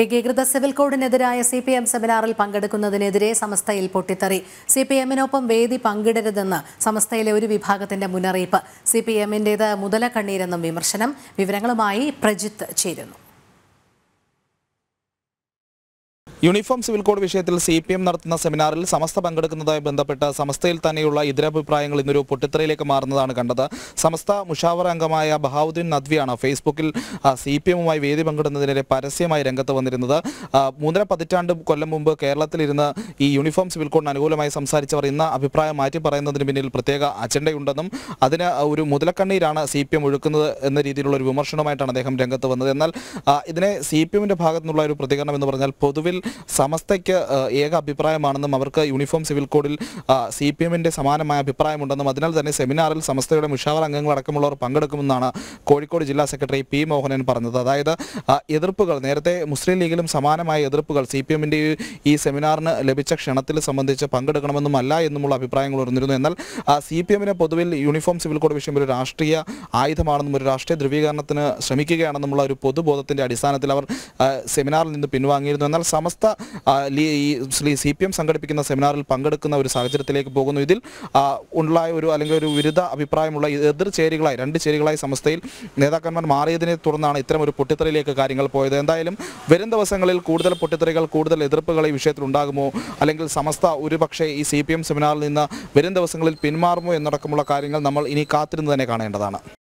ഏകീകൃത സിവിൽ കോഡിനെതിരായ C P M സെമിനാറിൽ പങ്കെടുക്കുന്നതിനെതിരെ സമസ്തയിൽ പൊട്ടിത്തെറി സി പി എമ്മിനൊപ്പം വേദി പങ്കിടരുതെന്ന് സമസ്തയിലെ ഒരു വിഭാഗത്തിന്റെ മുന്നറിയിപ്പ് സി പി എമ്മിന്റേത് മുതല കണ്ണീരെന്നും വിമർശനം വിവരങ്ങളുമായി പ്രജിത്ത് ചേരുന്നു യൂണിഫോം സിവിൽ കോഡ് വിഷയത്തിൽ സി പി എം നടത്തുന്ന സെമിനാറിൽ സമസ്ത പങ്കെടുക്കുന്നതായി ബന്ധപ്പെട്ട് സമസ്തയിൽ തന്നെയുള്ള ഇതരാഭിപ്രായങ്ങൾ ഇന്നൊരു പൊട്ടിത്തെറിയിലേക്ക് മാറുന്നതാണ് കണ്ടത് സമസ്ത മുഷാവർ അംഗമായ ബഹാവുദ്ദീൻ നദ്വിയാണ് ഫേസ്ബുക്കിൽ സി പി എമ്മുമായി വേദി പങ്കിടുന്നതിനെതിരെ പരസ്യമായി രംഗത്ത് വന്നിരുന്നത് മൂന്നര പതിറ്റാണ്ട് കൊല്ലം മുമ്പ് കേരളത്തിലിരുന്ന് ഈ യൂണിഫോം സിവിൽ കോഡിന് അനുകൂലമായി സംസാരിച്ചവർ ഇന്ന് അഭിപ്രായം മാറ്റി പറയുന്നതിന് പിന്നിൽ പ്രത്യേക അജണ്ടയുണ്ടെന്നും അതിന് ഒരു മുതലക്കണ്ണീരാണ് സി പി എം ഒഴുക്കുന്നത് എന്ന രീതിയിലുള്ള ഒരു വിമർശനമായിട്ടാണ് അദ്ദേഹം രംഗത്ത് വന്നത് എന്നാൽ ഇതിനെ സി പി എമ്മിൻ്റെ ഭാഗത്തുനിന്നുള്ള ഒരു പ്രതികരണം എന്ന് പറഞ്ഞാൽ പൊതുവിൽ സമസ്തയ്ക്ക് ഏക അഭിപ്രായമാണെന്നും അവർക്ക് യൂണിഫോം സിവിൽ കോഡിൽ സി പി എമ്മിൻ്റെ സമാനമായ അഭിപ്രായമുണ്ടെന്നും അതിനാൽ തന്നെ സെമിനാറിൽ സമസ്തയുടെ മുഷാവർ അംഗങ്ങളടക്കമുള്ളവർ പങ്കെടുക്കുമെന്നാണ് കോഴിക്കോട് ജില്ലാ സെക്രട്ടറി പി മോഹനൻ പറഞ്ഞത് അതായത് എതിർപ്പുകൾ നേരത്തെ മുസ്ലിം ലീഗിലും സമാനമായ എതിർപ്പുകൾ സി പി എമ്മിൻ്റെ ഈ സെമിനാറിന് ലഭിച്ച ക്ഷണത്തിൽ സംബന്ധിച്ച് പങ്കെടുക്കണമെന്നും അല്ല എന്നുമുള്ള അഭിപ്രായങ്ങൾ ഉയർന്നിരുന്നു എന്നാൽ സി പി എമ്മിനെ പൊതുവിൽ യൂണിഫോം സിവിൽ കോഡ് വിഷയം ഒരു രാഷ്ട്രീയ ആയുധമാണെന്നും ഒരു രാഷ്ട്രീയ ധ്രുവീകരണത്തിന് ശ്രമിക്കുകയാണെന്നുമുള്ള ഒരു പൊതുബോധത്തിൻ്റെ അടിസ്ഥാനത്തിൽ അവർ സെമിനാറിൽ നിന്ന് പിൻവാങ്ങിയിരുന്നു എന്നാൽ സമസ്ത അവസ്ഥ ഈ സി പി എം സംഘടിപ്പിക്കുന്ന സെമിനാറിൽ പങ്കെടുക്കുന്ന ഒരു സാഹചര്യത്തിലേക്ക് പോകുന്നു ഇതിൽ ഉണ്ടായ ഒരു അല്ലെങ്കിൽ ഒരു വിരുദ്ധ അഭിപ്രായമുള്ള എതിർ ചേരികളായി രണ്ട് ചേരികളായി സംസ്ഥയിൽ നേതാക്കന്മാർ മാറിയതിനെ തുടർന്നാണ് ഇത്തരം ഒരു പൊട്ടിത്തെറിയിലേക്ക് കാര്യങ്ങൾ പോയത് എന്തായാലും വരും ദിവസങ്ങളിൽ കൂടുതൽ പൊട്ടിത്തെറികൾ കൂടുതൽ എതിർപ്പുകൾ ഈ വിഷയത്തിൽ ഉണ്ടാകുമോ അല്ലെങ്കിൽ സമസ്ത ഒരുപക്ഷെ ഈ സി പി എം സെമിനാറിൽ നിന്ന് വരും ദിവസങ്ങളിൽ പിന്മാറുമോ എന്നടക്കമുള്ള കാര്യങ്ങൾ നമ്മൾ ഇനി കാത്തിരുന്ന് തന്നെ കാണേണ്ടതാണ്